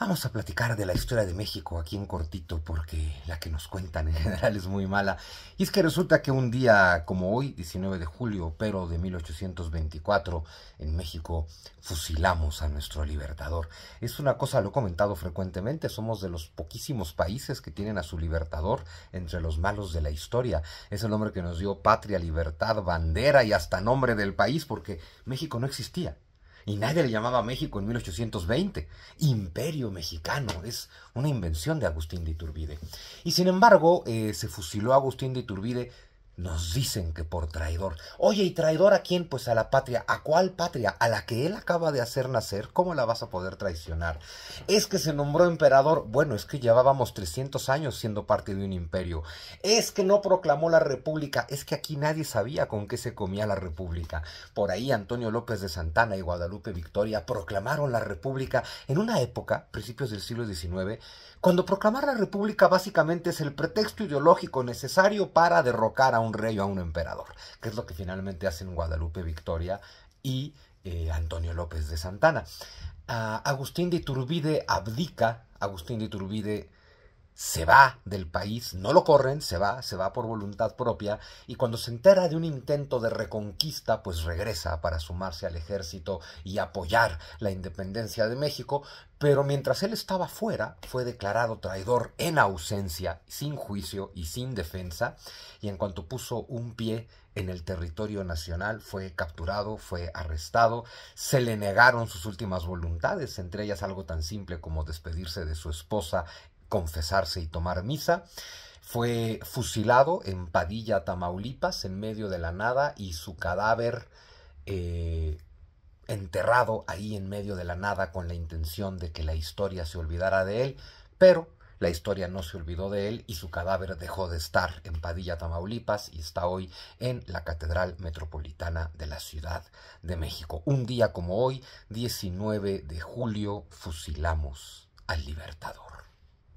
Vamos a platicar de la historia de México aquí en cortito porque la que nos cuentan en general es muy mala. Y es que resulta que un día como hoy, 19 de julio, pero de 1824, en México fusilamos a nuestro libertador. Es una cosa, lo he comentado frecuentemente, somos de los poquísimos países que tienen a su libertador entre los malos de la historia. Es el hombre que nos dio patria, libertad, bandera y hasta nombre del país porque México no existía y nadie le llamaba México en 1820. Imperio mexicano, es una invención de Agustín de Iturbide. Y sin embargo, eh, se fusiló a Agustín de Iturbide nos dicen que por traidor. Oye, ¿y traidor a quién? Pues a la patria. ¿A cuál patria? A la que él acaba de hacer nacer. ¿Cómo la vas a poder traicionar? Es que se nombró emperador. Bueno, es que llevábamos 300 años siendo parte de un imperio. Es que no proclamó la república. Es que aquí nadie sabía con qué se comía la república. Por ahí Antonio López de Santana y Guadalupe Victoria proclamaron la república en una época, principios del siglo XIX, cuando proclamar la república básicamente es el pretexto ideológico necesario para derrocar a un rey o a un emperador, que es lo que finalmente hacen Guadalupe Victoria y eh, Antonio López de Santana. Ah, Agustín de Iturbide abdica, Agustín de Iturbide se va del país, no lo corren, se va, se va por voluntad propia, y cuando se entera de un intento de reconquista, pues regresa para sumarse al ejército y apoyar la independencia de México, pero mientras él estaba fuera, fue declarado traidor en ausencia, sin juicio y sin defensa, y en cuanto puso un pie en el territorio nacional, fue capturado, fue arrestado, se le negaron sus últimas voluntades, entre ellas algo tan simple como despedirse de su esposa confesarse y tomar misa. Fue fusilado en Padilla, Tamaulipas, en medio de la nada, y su cadáver eh, enterrado ahí en medio de la nada con la intención de que la historia se olvidara de él, pero la historia no se olvidó de él y su cadáver dejó de estar en Padilla, Tamaulipas y está hoy en la Catedral Metropolitana de la Ciudad de México. Un día como hoy, 19 de julio, fusilamos al libertador.